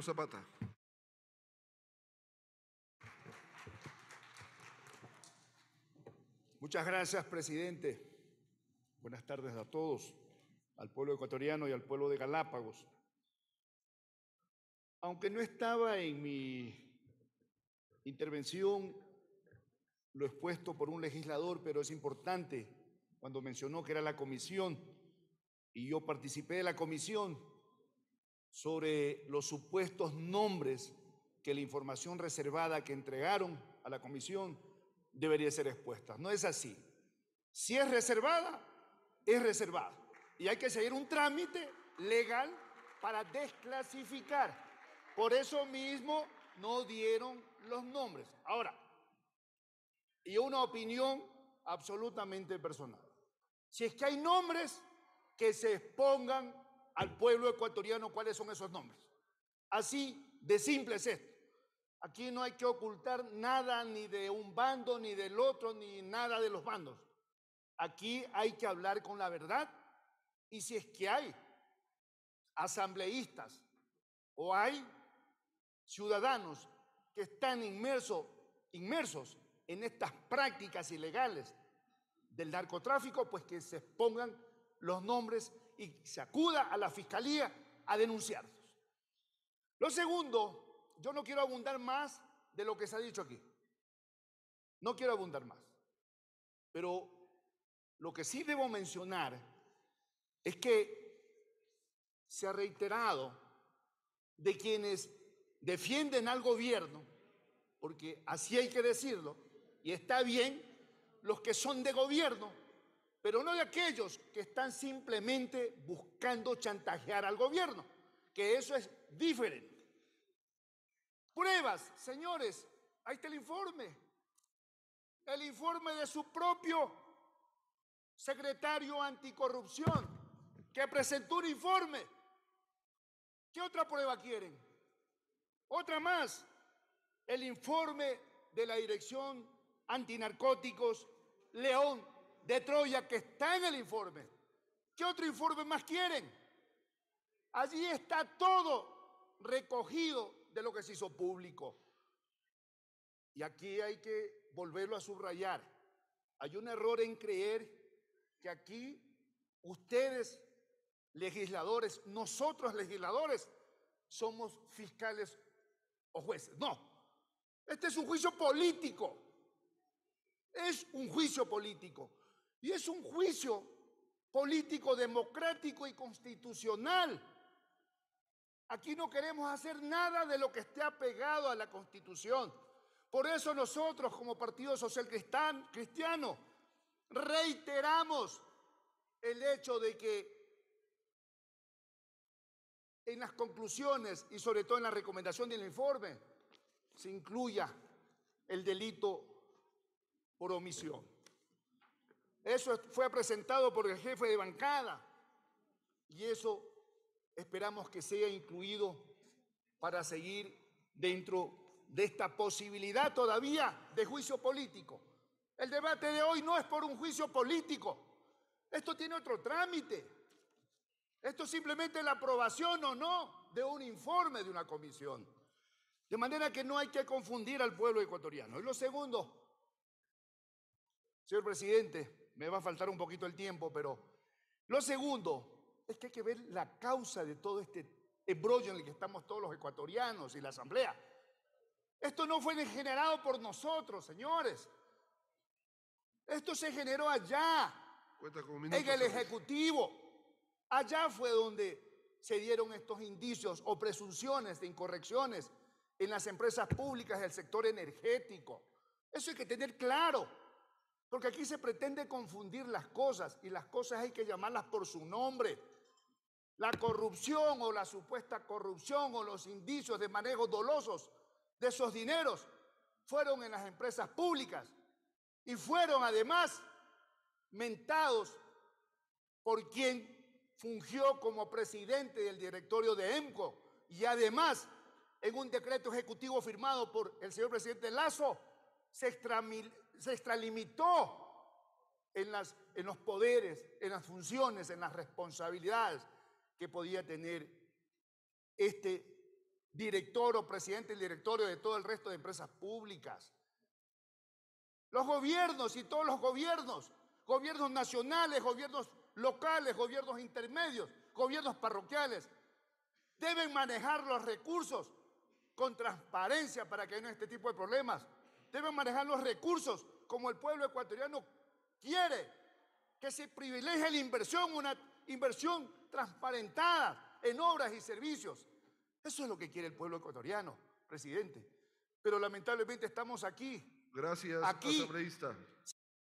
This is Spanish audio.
Zapata. Muchas gracias, presidente. Buenas tardes a todos, al pueblo ecuatoriano y al pueblo de Galápagos. Aunque no estaba en mi intervención lo expuesto por un legislador, pero es importante cuando mencionó que era la comisión y yo participé de la comisión, sobre los supuestos nombres que la información reservada que entregaron a la comisión debería ser expuesta. No es así. Si es reservada, es reservada. Y hay que seguir un trámite legal para desclasificar. Por eso mismo no dieron los nombres. Ahora, y una opinión absolutamente personal. Si es que hay nombres que se expongan al pueblo ecuatoriano cuáles son esos nombres. Así de simple es esto. Aquí no hay que ocultar nada ni de un bando, ni del otro, ni nada de los bandos. Aquí hay que hablar con la verdad y si es que hay asambleístas o hay ciudadanos que están inmersos, inmersos en estas prácticas ilegales del narcotráfico, pues que se expongan los nombres y se acuda a la fiscalía a denunciarlos. Lo segundo, yo no quiero abundar más de lo que se ha dicho aquí. No quiero abundar más. Pero lo que sí debo mencionar es que se ha reiterado de quienes defienden al gobierno, porque así hay que decirlo, y está bien los que son de gobierno, pero no de aquellos que están simplemente buscando chantajear al gobierno, que eso es diferente. Pruebas, señores, ahí está el informe, el informe de su propio secretario anticorrupción, que presentó un informe. ¿Qué otra prueba quieren? Otra más, el informe de la Dirección Antinarcóticos León de Troya que está en el informe. ¿Qué otro informe más quieren? Allí está todo recogido de lo que se hizo público. Y aquí hay que volverlo a subrayar. Hay un error en creer que aquí ustedes, legisladores, nosotros legisladores, somos fiscales o jueces. No, este es un juicio político. Es un juicio político. Y es un juicio político, democrático y constitucional. Aquí no queremos hacer nada de lo que esté apegado a la Constitución. Por eso nosotros como Partido Social Cristiano reiteramos el hecho de que en las conclusiones y sobre todo en la recomendación del informe se incluya el delito por omisión. Eso fue presentado por el jefe de bancada. Y eso esperamos que sea incluido para seguir dentro de esta posibilidad todavía de juicio político. El debate de hoy no es por un juicio político. Esto tiene otro trámite. Esto es simplemente la aprobación o no de un informe de una comisión. De manera que no hay que confundir al pueblo ecuatoriano. Y lo segundo, señor presidente, me va a faltar un poquito el tiempo, pero lo segundo es que hay que ver la causa de todo este embrollo en el que estamos todos los ecuatorianos y la asamblea. Esto no fue generado por nosotros, señores. Esto se generó allá, en el Ejecutivo. Allá fue donde se dieron estos indicios o presunciones de incorrecciones en las empresas públicas del sector energético. Eso hay que tener claro. Porque aquí se pretende confundir las cosas y las cosas hay que llamarlas por su nombre. La corrupción o la supuesta corrupción o los indicios de manejo dolosos de esos dineros fueron en las empresas públicas y fueron además mentados por quien fungió como presidente del directorio de EMCO y además en un decreto ejecutivo firmado por el señor presidente Lazo se, extramiló se extralimitó en, los poderes, en las funciones, en las responsabilidades que podía tener este director o presidente del directorio de todo el resto de empresas públicas. Los gobiernos y todos los gobiernos, gobiernos nacionales, gobiernos locales, gobiernos intermedios, gobiernos parroquiales, deben manejar los recursos con transparencia para que no este tipo de problemas deben manejar los recursos como el pueblo ecuatoriano quiere, que se privilegie la inversión, una inversión transparentada en obras y servicios. Eso es lo que quiere el pueblo ecuatoriano, presidente. Pero lamentablemente estamos aquí. Gracias, aquí,